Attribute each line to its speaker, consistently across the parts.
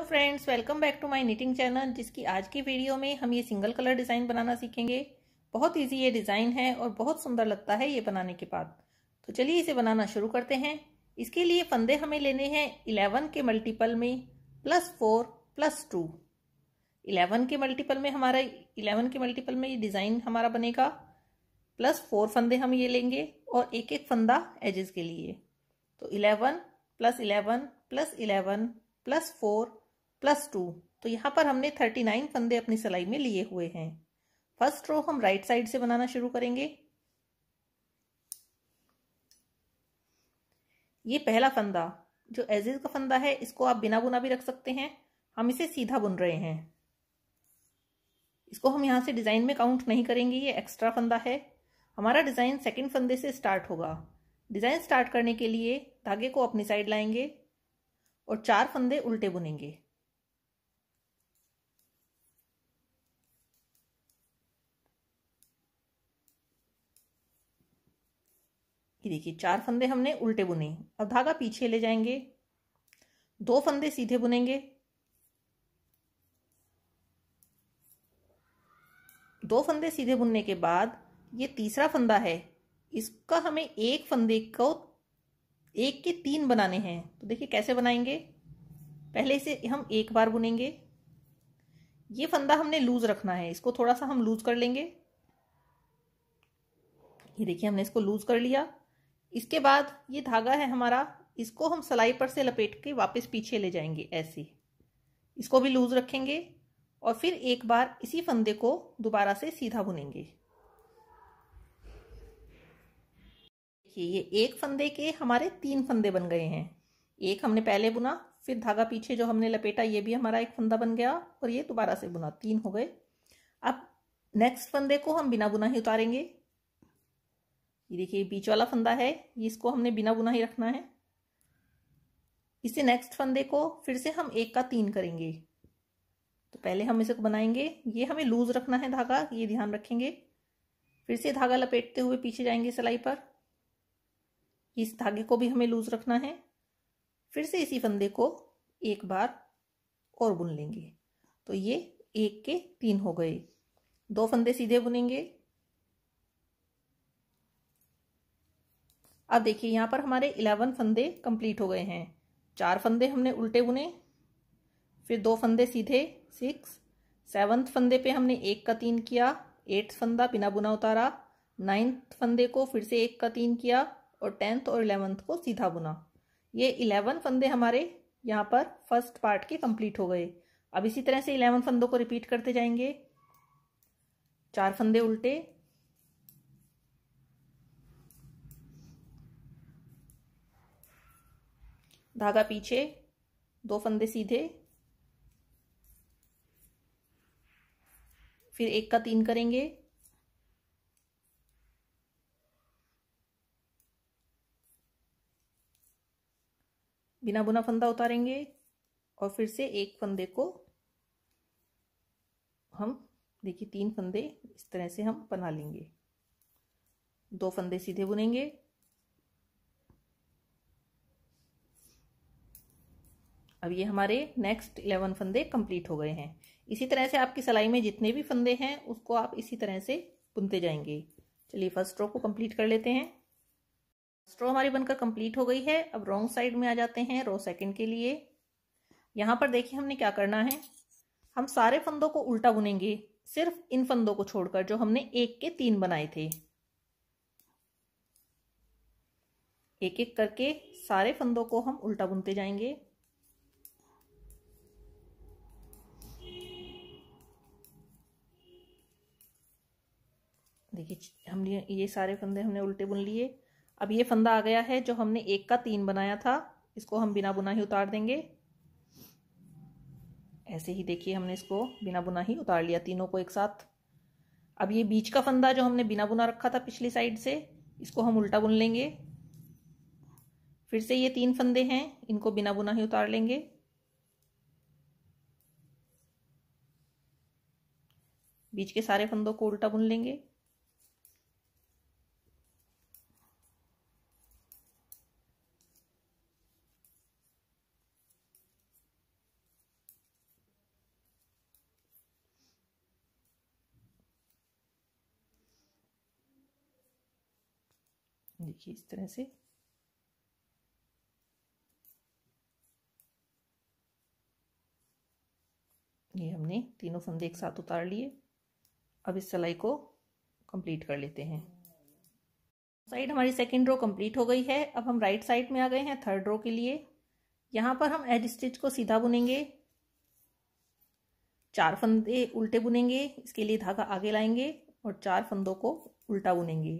Speaker 1: hello friends welcome back to my knitting channel जिसकी आज की वीडियो में हम ये सिंगल कलर डिज़ाइन बनाना सीखेंगे बहुत इजी ये डिज़ाइन है और बहुत सुंदर लगता है ये बनाने के बाद तो चलिए इसे बनाना शुरू करते हैं इसके लिए फंदे हमें लेने हैं इलेवन के मल्टीपल में plus four plus two eleven के मल्टीपल में हमारा इलेवन के मल्टीपल में ये डिज़ाइन हमारा बनेगा प्लस फोर फंदे हम ये लेंगे और एक एक फंदा एजेस के लिए तो eleven plus eleven plus eleven plus four plus two तो यहाँ पर हमने थर्टी नाइन फंदे अपनी सिलाई में लिए हुए हैं फर्स्ट रो हम राइट साइड से बनाना शुरू करेंगे ये पहला फंदा जो एजेज का फंदा है इसको आप बिना बुना भी रख सकते हैं हम इसे सीधा बुन रहे हैं इसको हम यहाँ से डिज़ाइन में काउंट नहीं करेंगे ये एक्स्ट्रा फंदा है हमारा डिज़ाइन सेकंड फंदे से स्टार्ट होगा डिज़ाइन स्टार्ट करने के लिए धागे को अपनी साइड लाएंगे और चार फंदे उल्टे बुनेंगे ये देखिए चार फंदे हमने उल्टे बुने अब धागा पीछे ले जाएंगे दो फंदे सीधे बुनेंगे दो फंदे सीधे बुनने के बाद ये तीसरा फंदा है इसका हमें एक फंदे को एक के तीन बनाने हैं तो देखिए कैसे बनाएंगे पहले इसे हम एक बार बुनेंगे ये फंदा हमने लूज़ रखना है इसको थोड़ा सा हम लूज़ कर लेंगे ये देखिए हमने इसको लूज़ कर लिया इसके बाद ये धागा है हमारा इसको हम सलाई पर से लपेट के वापस पीछे ले जाएंगे ऐसे इसको भी लूज रखेंगे और फिर एक बार इसी फंदे को दोबारा से सीधा बुनेंगे देखिए ये एक फंदे के हमारे तीन फंदे बन गए हैं एक हमने पहले बुना फिर धागा पीछे जो हमने लपेटा ये भी हमारा एक फंदा बन गया और ये दोबारा से बुना तीन हो गए अब नेक्स्ट फंदे को हम बिना बुना ही उतारेंगे ये देखिए बीच वाला फंदा है इसको हमने बिना बुना ही रखना है इसे नेक्स्ट फंदे को फिर से हम एक का तीन करेंगे तो पहले हम इसे बनाएंगे ये हमें लूज रखना है धागा ये ध्यान रखेंगे फिर से धागा लपेटते हुए पीछे जाएंगे सिलाई पर इस धागे को भी हमें लूज रखना है फिर से इसी फंदे को एक बार और बुन लेंगे तो ये एक के तीन हो गए दो फंदे सीधे बुनेंगे अब देखिए यहाँ पर हमारे इलेवन फंदे कंप्लीट हो गए हैं चार फंदे हमने उल्टे बुने फिर दो फंदे सीधे सिक्स सेवन्थ फंदे पे हमने एक का तीन किया एट्थ फंदा बिना बुना उतारा नाइन्थ फंदे को फिर से एक का तीन किया और टेंथ और इलेवंथ को सीधा बुना ये इलेवन फंदे हमारे यहाँ पर फर्स्ट पार्ट के कंप्लीट हो गए अब इसी तरह से इलेवन फंदों को रिपीट करते जाएंगे चार फंदे उल्टे धागा पीछे दो फंदे सीधे फिर एक का तीन करेंगे बिना बुना फंदा उतारेंगे और फिर से एक फंदे को हम देखिए तीन फंदे इस तरह से हम बना लेंगे दो फंदे सीधे बुनेंगे अब ये हमारे नेक्स्ट इलेवन फंदे कंप्लीट हो गए हैं इसी तरह से आपकी सिलाई में जितने भी फंदे हैं उसको आप इसी तरह से बुनते जाएंगे चलिए फर्स्ट रो को कंप्लीट कर लेते हैं फर्स्ट रो हमारी बनकर कंप्लीट हो गई है अब रॉन्ग साइड में आ जाते हैं रो सेकंड के लिए यहाँ पर देखिए हमने क्या करना है हम सारे फंदों को उल्टा बुनेंगे सिर्फ इन फंदों को छोड़कर जो हमने एक के तीन बनाए थे एक एक करके सारे फंदों को हम उल्टा बुनते जाएंगे ये हमने ये सारे फंदे हमने उल्टे बुन लिए अब ये फंदा आ गया है जो हमने एक का तीन बनाया था इसको हम बिना बुना ही उतार देंगे ऐसे ही देखिए हमने इसको बिना बुना ही उतार लिया तीनों को एक साथ अब ये बीच का फंदा जो हमने बिना बुना रखा था पिछली साइड से इसको हम उल्टा बुन लेंगे फिर से ये तीन फंदे हैं इनको बिना बुना ही उतार लेंगे बीच के सारे फंदों को उल्टा बुन लेंगे देखिए इस तरह से ये हमने तीनों फंदे एक साथ उतार लिए अब इस सिलाई को कंप्लीट कर लेते हैं साइड हमारी सेकेंड रो कंप्लीट हो गई है अब हम राइट साइड में आ गए हैं थर्ड रो के लिए यहाँ पर हम एज स्टिच को सीधा बुनेंगे चार फंदे उल्टे बुनेंगे इसके लिए धागा आगे लाएंगे और चार फंदों को उल्टा बुनेंगे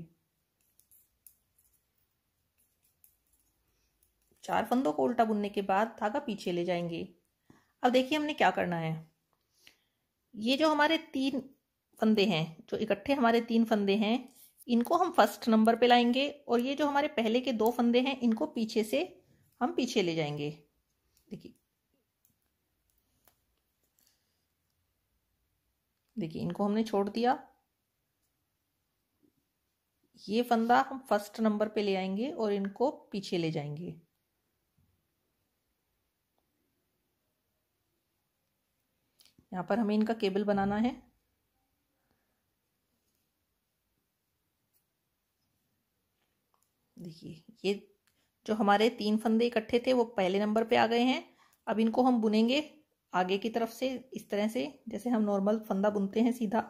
Speaker 1: चार फंदों को उल्टा बुनने के बाद धागा पीछे ले जाएंगे अब देखिए हमने क्या करना है ये जो हमारे तीन फंदे हैं जो इकट्ठे हमारे तीन फंदे हैं इनको हम फर्स्ट नंबर पे लाएंगे और ये जो हमारे पहले के दो फंदे हैं इनको पीछे से हम पीछे ले जाएंगे देखिए देखिए इनको हमने छोड़ दिया ये फंदा हम फर्स्ट नंबर पे ले आएंगे और इनको पीछे ले जाएंगे यहाँ पर हमें इनका केबल बनाना है देखिए ये जो हमारे तीन फंदे इकट्ठे थे वो पहले नंबर पे आ गए हैं अब इनको हम बुनेंगे आगे की तरफ से इस तरह से जैसे हम नॉर्मल फंदा बुनते हैं सीधा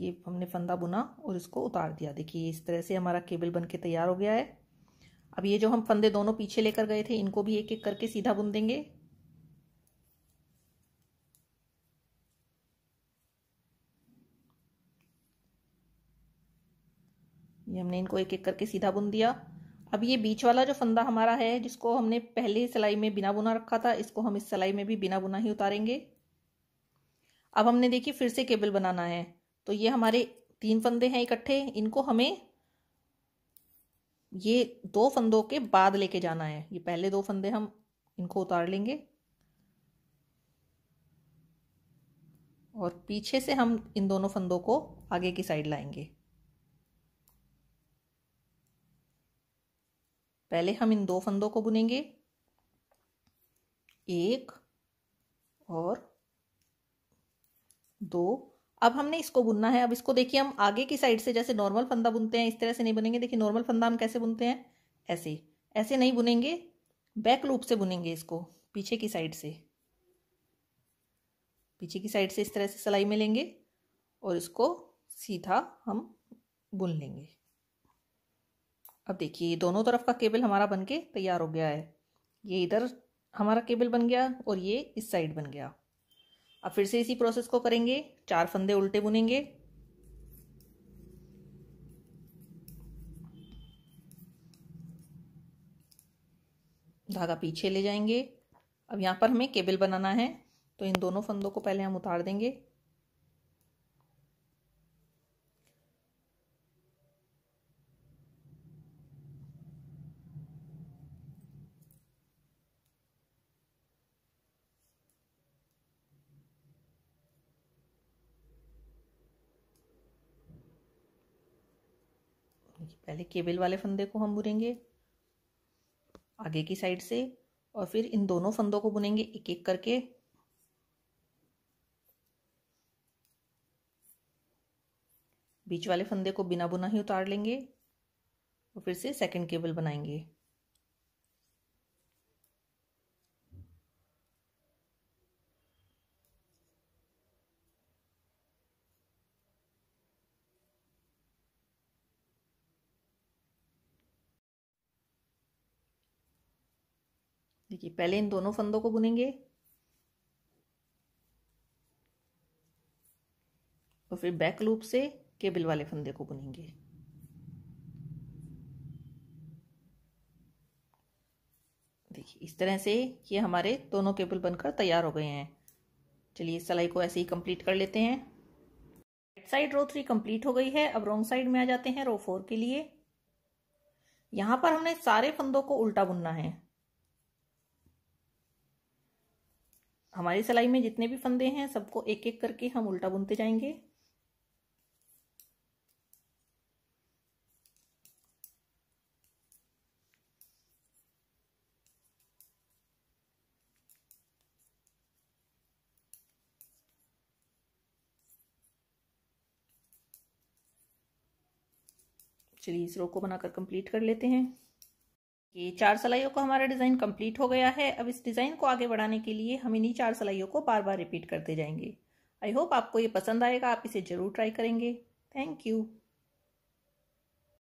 Speaker 1: ये हमने फंदा बुना और इसको उतार दिया देखिए इस तरह से हमारा केबल बन के तैयार हो गया है अब ये जो हम फंदे दोनों पीछे लेकर गए थे इनको भी एक एक करके सीधा बुन देंगे ये हमने इनको एक एक करके सीधा बुन दिया अब ये बीच वाला जो फंदा हमारा है जिसको हमने पहले सिलाई में बिना बुना रखा था इसको हम इस सिलाई में भी बिना बुना ही उतारेंगे अब हमने देखिए फिर से केबल बनाना है तो ये हमारे तीन फंदे हैं इकट्ठे इनको हमें ये दो फंदों के बाद लेके जाना है ये पहले दो फंदे हम इनको उतार लेंगे और पीछे से हम इन दोनों फंदों को आगे की साइड लाएंगे पहले हम इन दो फंदों को बुनेंगे एक और दो अब हमने इसको बुनना है अब इसको देखिए हम आगे की साइड से जैसे नॉर्मल फंदा बुनते हैं इस तरह से नहीं बुनेंगे देखिए नॉर्मल फंदा हम कैसे बुनते हैं ऐसे ऐसे नहीं बुनेंगे बैक लूप से बुनेंगे इसको पीछे की साइड से पीछे की साइड से इस तरह से सिलाई में लेंगे और इसको सीधा हम बुन लेंगे अब देखिए दोनों तरफ का केबल हमारा बन के तैयार हो गया है ये इधर हमारा केबल बन गया और ये इस साइड बन गया अब फिर से इसी प्रोसेस को करेंगे चार फंदे उल्टे बुनेंगे धागा पीछे ले जाएंगे अब यहाँ पर हमें केबल बनाना है तो इन दोनों फंदों को पहले हम उतार देंगे देखिए पहले केबल वाले फंदे को हम बुनेंगे आगे की साइड से और फिर इन दोनों फंदों को बुनेंगे एक एक करके बीच वाले फंदे को बिना बुना ही उतार लेंगे और फिर से सेकंड केबल बनाएंगे देखिए पहले इन दोनों फंदों को बुनेंगे और फिर बैक लूप से केबल वाले फंदे को बुनेंगे देखिए इस तरह से ये हमारे दोनों केबल बनकर तैयार हो गए हैं चलिए सिलाई को ऐसे ही कंप्लीट कर लेते हैं right side row three complete हो गई है अब रॉन्ग साइड में आ जाते हैं रो फोर के लिए यहाँ पर हमने सारे फंदों को उल्टा बुनना है हमारी सिलाई में जितने भी फंदे हैं सबको एक एक करके हम उल्टा बुनते जाएंगे चलिए इस रो को बनाकर कंप्लीट कर लेते हैं ये चार सलाइयों को हमारा डिज़ाइन कंप्लीट हो गया है अब इस डिज़ाइन को आगे बढ़ाने के लिए हम इन्हीं चार सलाइयों को बार बार रिपीट करते जाएंगे आई होप आपको ये पसंद आएगा आप इसे ज़रूर ट्राई करेंगे थैंक यू